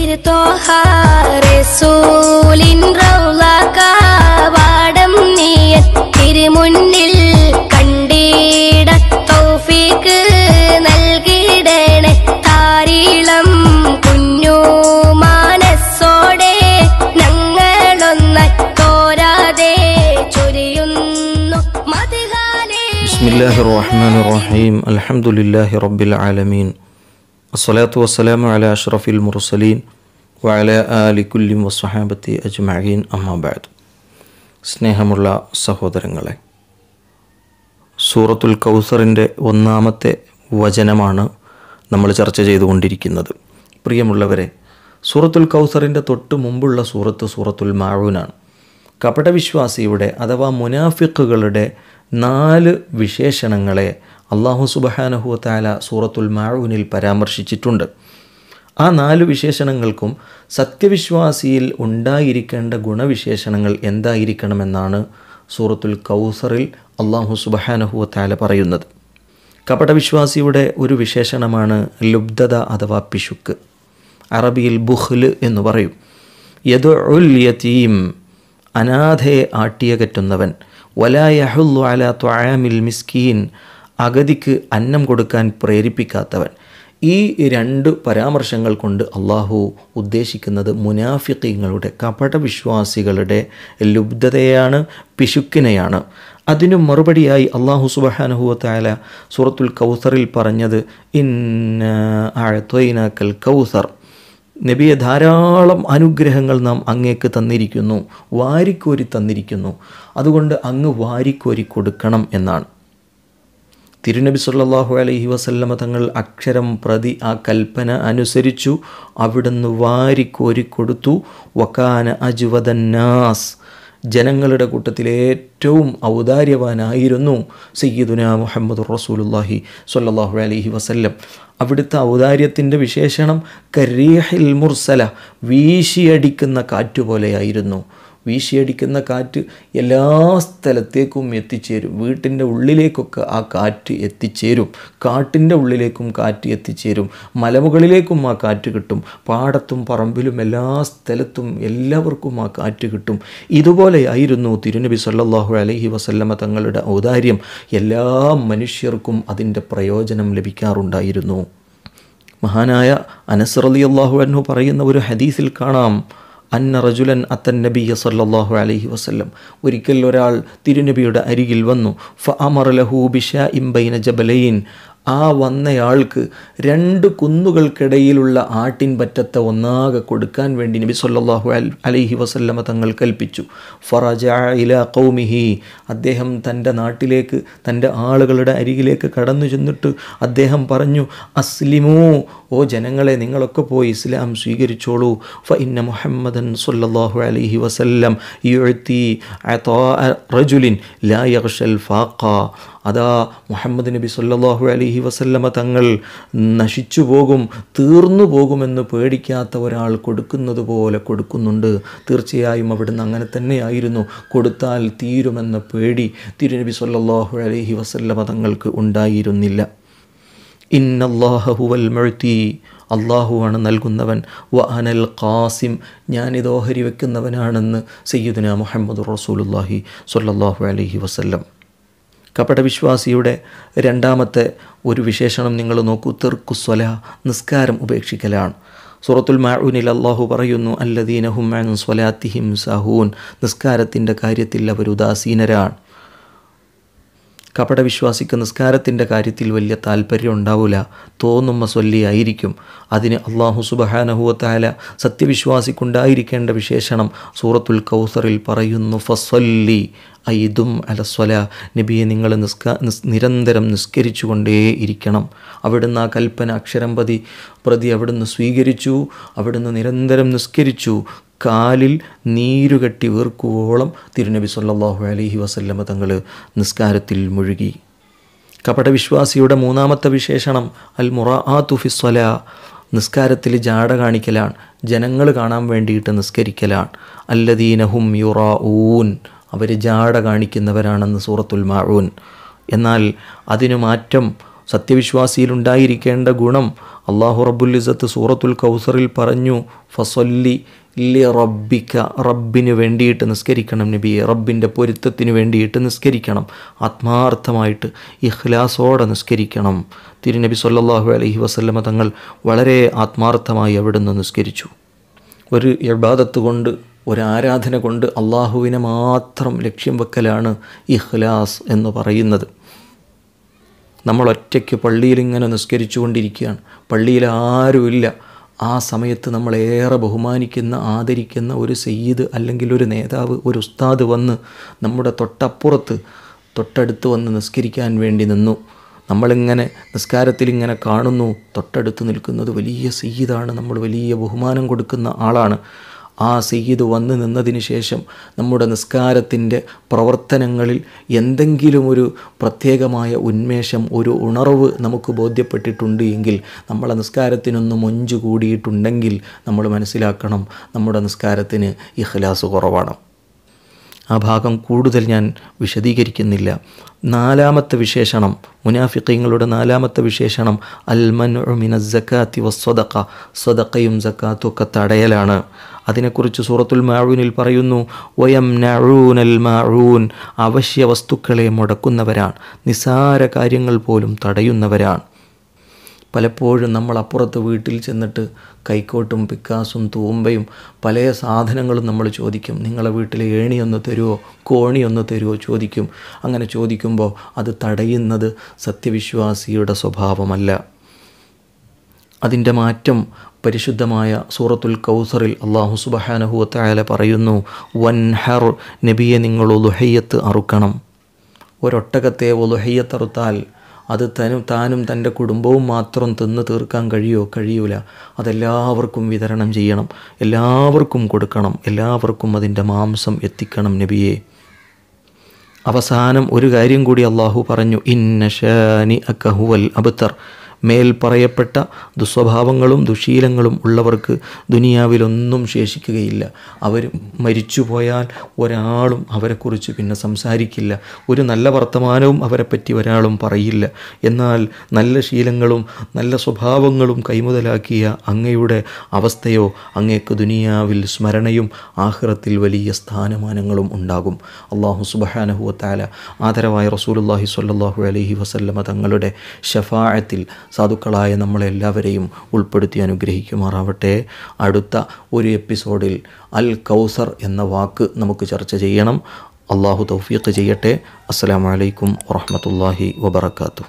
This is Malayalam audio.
ذكر طه رسول روض കവാടം തിരുമുന്നിൽ കണ്ടിട തൗഫീക്ക് നൽകിടണേ താരീളം കുഞ്ഞു മാനസോടെ ഞങ്ങളൊന്ന് തോരാതെ ചൊരിയുന്നു ബിസ്മില്ലാഹിർ റഹ്മാനിർ റഹീം അൽഹംദുലില്ലാഹി റബ്ബിൽ ആലമീൻ അസ്സലാത്തു വസ്സലാം അല അഷ്റഫിൽ മുർസലീൻ വഅല ആലിക്കുല്ലിം വസ്സഹാബത്തി അജ്മഅീൻ അമ്മാബാദ് സ്നേഹമുള്ള സഹോദരങ്ങളെ സൂറത്തുൽ കൗസറിൻ്റെ ഒന്നാമത്തെ വചനമാണ് നമ്മൾ ചർച്ച ചെയ്തുകൊണ്ടിരിക്കുന്നത് പ്രിയമുള്ളവരെ സൂറത്തുൽ കൗസറിൻ്റെ തൊട്ട് മുമ്പുള്ള സൂറത്ത് സൂറത്തുൽ മാഴൂനാണ് കപടവിശ്വാസിയുടെ അഥവാ മുനാഫിക്കുകളുടെ നാല് വിശേഷണങ്ങളെ അള്ളാഹു സുബഹാനഹുവത്തായ സൂറത്തുൽ മാഴുവിനിൽ പരാമർശിച്ചിട്ടുണ്ട് ആ നാല് വിശേഷണങ്ങൾക്കും സത്യവിശ്വാസിയിൽ ഉണ്ടായിരിക്കേണ്ട ഗുണവിശേഷണങ്ങൾ എന്തായിരിക്കണമെന്നാണ് സൂറത്തുൽ കൗസറിൽ അള്ളാഹു സുബഹാനഹുവത്തായ പറയുന്നത് കപടവിശ്വാസിയുടെ ഒരു വിശേഷണമാണ് ലുബ്ധത അഥവാ പിശുക്ക് അറബിയിൽ ബുഹ്ല് എന്ന് പറയും യദ് ഉൽ യതീം അനാഥയെ ആട്ടിയകറ്റുന്നവൻ വലായഹുല്ലു അല ത്വാമിൽ മിസ്കീൻ അഗതിക്ക് അന്നം കൊടുക്കാൻ പ്രേരിപ്പിക്കാത്തവൻ ഈ രണ്ട് പരാമർശങ്ങൾ കൊണ്ട് അള്ളാഹു ഉദ്ദേശിക്കുന്നത് മുനാഫിക്കങ്ങളുടെ കപടവിശ്വാസികളുടെ ലുബ്ധതയാണ് പിശുക്കിനെയാണ് അതിനു മറുപടിയായി അള്ളാഹു സുബഹാനുഹുവത്തായ സൂറത്തുൽ കൗസറിൽ പറഞ്ഞത് ഇന്ന കൽ കൗസർ നബിയെ ധാരാളം അനുഗ്രഹങ്ങൾ നാം അങ്ങേക്ക് തന്നിരിക്കുന്നു വാരിക്കോരി തന്നിരിക്കുന്നു അതുകൊണ്ട് അങ്ങ് വാരിക്കോരി കൊടുക്കണം എന്നാണ് തിരുനബി സല്ലാഹു അലൈഹി വസല്ലമ തങ്ങൾ അക്ഷരം പ്രതി ആ കൽപ്പന അനുസരിച്ചു അവിടുന്ന് വാരിക്കോരിക്കൊടുത്തു വക്കാന അജുവദന്നാസ് ജനങ്ങളുടെ കൂട്ടത്തിൽ ഏറ്റവും ഔദാര്യവാനായിരുന്നു സയ്യിദുന മുഹമ്മദ് റസൂലുല്ലാഹി സല്ലാഹു അലഹി വസല്ലം അവിടുത്തെ ഔദാര്യത്തിൻ്റെ വിശേഷണം കരീഹിൽ മുർസല വീശിയടിക്കുന്ന കാറ്റുപോലെയായിരുന്നു വീശിയടിക്കുന്ന കാറ്റ് എല്ലാ സ്ഥലത്തേക്കും എത്തിച്ചേരും വീട്ടിൻ്റെ ഉള്ളിലേക്കൊക്കെ ആ കാറ്റ് എത്തിച്ചേരും കാട്ടിൻ്റെ ഉള്ളിലേക്കും കാറ്റ് എത്തിച്ചേരും മലമുകളിലേക്കും ആ കാറ്റ് കിട്ടും പാടത്തും പറമ്പിലും എല്ലാ സ്ഥലത്തും എല്ലാവർക്കും ആ കാറ്റ് കിട്ടും ഇതുപോലെയായിരുന്നു തിരുനബി സല്ലാഹു അലഹി വസല്ലമ തങ്ങളുടെ ഔദാര്യം എല്ലാ മനുഷ്യർക്കും അതിൻ്റെ പ്രയോജനം ലഭിക്കാറുണ്ടായിരുന്നു മഹാനായ അനസർ അള്ളാഹു അനു പറയുന്ന ഒരു ഹദീസിൽ കാണാം അന്ന റജുലൻ അത്തൻ നബിയ സല്ലാഹു അലഹി വസ്ല്ലം ഒരിക്കൽ ഒരാൾ തിരുനബിയുടെ അരികിൽ വന്നു ഫ അമർ ലഹു ബിഷ ഇംബൈന ജബലയിൻ ആ വന്നയാൾക്ക് രണ്ട് കുന്നുകൾക്കിടയിലുള്ള ആട്ടിൻ പറ്റത്തെ ഒന്നാകെ കൊടുക്കാൻ വേണ്ടി നബി സല്ലാഹു അലൈഹി വസല്ലമ തങ്ങൾ കൽപ്പിച്ചു ഫറജ ഇല കൗമിഹി അദ്ദേഹം തൻ്റെ നാട്ടിലേക്ക് തൻ്റെ ആളുകളുടെ അരികിലേക്ക് കടന്നു ചെന്നിട്ട് അദ്ദേഹം പറഞ്ഞു അസ്ലിമോ ഓ ജനങ്ങളെ നിങ്ങളൊക്കെ പോയി ഇസ്ലാം സ്വീകരിച്ചോളൂ ഫ ഇന്ന മുഹമ്മദൻ സല്ലാഹു അലൈഹി വസല്ലം ഈ എഴുത്തി റജുലിൻ ലാ യഹ്ഷൽ ഫാക്ക അതാ മുഹമ്മദ് നബി സല്ലാഹു അലഹി വസല്ലമ തങ്ങൾ നശിച്ചു പോകും തീർന്നു പോകുമെന്ന് പേടിക്കാത്ത ഒരാൾ കൊടുക്കുന്നത് പോലെ കൊടുക്കുന്നുണ്ട് തീർച്ചയായും അവിടുന്ന് അങ്ങനെ തന്നെയായിരുന്നു കൊടുത്താൽ തീരുമെന്ന പേടി തിരുനബി സല്ലാഹു അലഹി വസല്ലമ തങ്ങൾക്ക് ഉണ്ടായിരുന്നില്ല ഇന്നല്ലാഹുവൽ മൊഴ്ത്തി അള്ളാഹുവാണ് നൽകുന്നവൻ വ അനൽ ഖാസിം ഞാനിത് ഓഹരി വെക്കുന്നവനാണെന്ന് സയ്യിദന മുഹമ്മദ് റസൂലുല്ലാഹി സല്ലാഹു അലഹി വസല്ലം കപടവിശ്വാസിയുടെ രണ്ടാമത്തെ ഒരു വിശേഷണം നിങ്ങൾ നോക്കൂ സ്വല നിസ്കാരം ഉപേക്ഷിക്കലാണ് സൂറത്തുൽ മാഊനിൽ അള്ളാഹു പറയുന്നു അല്ലദീനഹും സ്വലാത്തിഹിം സഹൂൻ നിസ്കാരത്തിൻ്റെ കാര്യത്തിൽ അവർ ഉദാസീനരാണ് വിശ്വാസിക്ക് നിസ്കാരത്തിൻ്റെ കാര്യത്തിൽ വലിയ താല്പര്യം ഉണ്ടാവില്ല തോന്നുമ്മ സ്വല്ലിയായിരിക്കും അതിന് അള്ളാഹു സുബഹാനഹുവത്തായ സത്യവിശ്വാസിക്കുണ്ടായിരിക്കേണ്ട വിശേഷണം സൂറത്തുൽ കൗസറിൽ പറയുന്നു ഫസ്വല്ലി ഐദും അലസ്വല നബിയെ നിങ്ങൾ നിസ്കാ നിരന്തരം നിസ്കരിച്ചു കൊണ്ടേ ഇരിക്കണം അവിടുന്ന് ആ കൽപ്പന അക്ഷരം പതി പ്രതി അവിടുന്ന് സ്വീകരിച്ചു അവിടുന്ന് നിരന്തരം നിസ്കരിച്ചു കാലിൽ നീരുകെട്ടി വീർക്കുവോളം തിരുനബി സല്ലാഹു അലഹി വസല്ലമ തങ്ങൾ നിസ്കാരത്തിൽ മുഴുകി കപടവിശ്വാസിയുടെ മൂന്നാമത്തെ വിശേഷണം അൽ മുറ ആ തുഫിസ്വല നിസ്കാരത്തിൽ ജാട കാണിക്കലാണ് ജനങ്ങൾ കാണാൻ വേണ്ടിയിട്ട് നിസ്കരിക്കലാണ് അല്ലദീനഹും യുറാ ഊൻ അവർ ജാട കാണിക്കുന്നവരാണെന്ന് സൂറത്തുൽ മാഴൂൻ എന്നാൽ അതിനു മാറ്റം സത്യവിശ്വാസിയിലുണ്ടായിരിക്കേണ്ട ഗുണം അള്ളാഹു റബുല്ലിസത്ത് സൂറത്തുൽ കൗസറിൽ പറഞ്ഞു ഫസൊല്ലി ലി റബ്ബിക്ക റബ്ബിന് വേണ്ടിയിട്ട് നിസ്കരിക്കണം നബിയെ റബ്ബിൻ്റെ പൊരുത്തത്തിന് വേണ്ടിയിട്ട് നിസ്കരിക്കണം ആത്മാർത്ഥമായിട്ട് ഇഹ്ലാസോടെ നിസ്കരിക്കണം തിരുനബി സല്ലാഹു അലഹി വസല്ലമ തങ്ങൾ വളരെ ആത്മാർത്ഥമായി അവിടുന്ന് നിസ്കരിച്ചു ഒരു ഇബാദത്ത് കൊണ്ട് ഒരു ആരാധന കൊണ്ട് അള്ളാഹുവിനെ മാത്രം ലക്ഷ്യം വെക്കലാണ് ഇഹ്ലാസ് എന്ന് പറയുന്നത് നമ്മൾ ഒറ്റയ്ക്ക് പള്ളിയിൽ ഇങ്ങനെ നിസ്കരിച്ചു കൊണ്ടിരിക്കുകയാണ് പള്ളിയിൽ ആരുമില്ല ആ സമയത്ത് നമ്മളേറെ ബഹുമാനിക്കുന്ന ആദരിക്കുന്ന ഒരു സെയ്ദ് അല്ലെങ്കിൽ ഒരു നേതാവ് ഒരു ഉസ്താദ് വന്ന് നമ്മുടെ തൊട്ടപ്പുറത്ത് തൊട്ടടുത്ത് വന്ന് നിസ്കരിക്കാൻ വേണ്ടി നിന്നു നമ്മളിങ്ങനെ നിസ്കാരത്തിൽ ഇങ്ങനെ കാണുന്നു തൊട്ടടുത്ത് നിൽക്കുന്നത് വലിയ സെയ്ദാണ് നമ്മൾ വലിയ ബഹുമാനം കൊടുക്കുന്ന ആളാണ് ആ സെയ്ത് വന്നു നിന്നതിന് ശേഷം നമ്മുടെ നിസ്കാരത്തിൻ്റെ പ്രവർത്തനങ്ങളിൽ എന്തെങ്കിലും ഒരു പ്രത്യേകമായ ഉന്മേഷം ഒരു ഉണർവ് നമുക്ക് ബോധ്യപ്പെട്ടിട്ടുണ്ട് എങ്കിൽ നമ്മളെ നിസ്കാരത്തിനൊന്ന് മൊഞ്ചു കൂടിയിട്ടുണ്ടെങ്കിൽ നമ്മൾ മനസ്സിലാക്കണം നമ്മുടെ നിസ്കാരത്തിന് ഇഖ്ലാസ് കുറവാണ് ആ ഭാഗം കൂടുതൽ ഞാൻ വിശദീകരിക്കുന്നില്ല നാലാമത്തെ വിശേഷണം മുനാഫിഖീങ്ങളുടെ നാലാമത്തെ വിശേഷണം അൽമനുമിന ജക്കാത്തി വസ്വതക്ക സ്വതക്കയും ഒക്കെ തടയലാണ് അതിനെക്കുറിച്ച് സൂറത്തുൽ മാഴൂനിൽ പറയുന്നു വയം അൽ മാഴൂൻ അവശ്യ വസ്തുക്കളെ മുടക്കുന്നവരാണ് നിസാര കാര്യങ്ങൾ പോലും തടയുന്നവരാണ് പലപ്പോഴും നമ്മൾ അപ്പുറത്ത് വീട്ടിൽ ചെന്നിട്ട് കൈക്കോട്ടും പിക്കാസും തൂമ്പയും പല സാധനങ്ങളും നമ്മൾ ചോദിക്കും നിങ്ങളെ വീട്ടിൽ ഏണിയൊന്ന് തരുമോ കോണിയൊന്ന് തരുമോ ചോദിക്കും അങ്ങനെ ചോദിക്കുമ്പോൾ അത് തടയുന്നത് സത്യവിശ്വാസിയുടെ സ്വഭാവമല്ല അതിൻ്റെ മാറ്റം പരിശുദ്ധമായ സൂറത്തുൽ കൗസറിൽ അള്ളാഹു സുബഹാനഹുവത്തായാല പറയുന്നു വൻഹർ നബിയെ നിങ്ങൾ ഒലുഹയ്യത്ത് അറുക്കണം ഒരൊട്ടകത്തെ ഒലുഹയ്യത്തറുത്താൽ അത് തനും താനും തൻ്റെ കുടുംബവും മാത്രം തിന്ന് തീർക്കാൻ കഴിയുമോ കഴിയൂല അതെല്ലാവർക്കും വിതരണം ചെയ്യണം എല്ലാവർക്കും കൊടുക്കണം എല്ലാവർക്കും അതിൻ്റെ മാംസം എത്തിക്കണം നബിയെ അവസാനം ഒരു കാര്യം കൂടി അള്ളാഹു പറഞ്ഞു ഇന്നഷാനി അക്കഹുവൽ അബത്തർ മേൽ പറയപ്പെട്ട ദുസ്വഭാവങ്ങളും ദുശീലങ്ങളും ഉള്ളവർക്ക് ദുനിയാവിലൊന്നും ശേഷിക്കുകയില്ല അവർ മരിച്ചുപോയാൽ ഒരാളും അവരെക്കുറിച്ച് പിന്നെ സംസാരിക്കില്ല ഒരു നല്ല വർത്തമാനവും അവരെപ്പറ്റി ഒരാളും പറയില്ല എന്നാൽ നല്ല ശീലങ്ങളും നല്ല സ്വഭാവങ്ങളും കൈമുതലാക്കിയ അങ്ങയുടെ അവസ്ഥയോ അങ്ങേക്ക് ദുനിയാവിൽ സ്മരണയും ആഹ്റത്തിൽ വലിയ സ്ഥാനമാനങ്ങളും ഉണ്ടാകും അള്ളാഹു സുബഹാനഹുവത്താല ആദരവായ അള്ളാഹി സ്വല്ലാഹു അലഹി വസല്ലമ തങ്ങളുടെ ഷഫായത്തിൽ സാധുക്കളായ നമ്മളെല്ലാവരെയും ഉൾപ്പെടുത്തി അനുഗ്രഹിക്കുമാറാവട്ടെ അടുത്ത ഒരു എപ്പിസോഡിൽ അൽ കൗസർ എന്ന വാക്ക് നമുക്ക് ചർച്ച ചെയ്യണം അള്ളാഹു തൗഫീഖ് ചെയ്യട്ടെ അസ്സാം വലൈക്കും വറഹമത്തല്ലാഹി വബർക്കാത്തു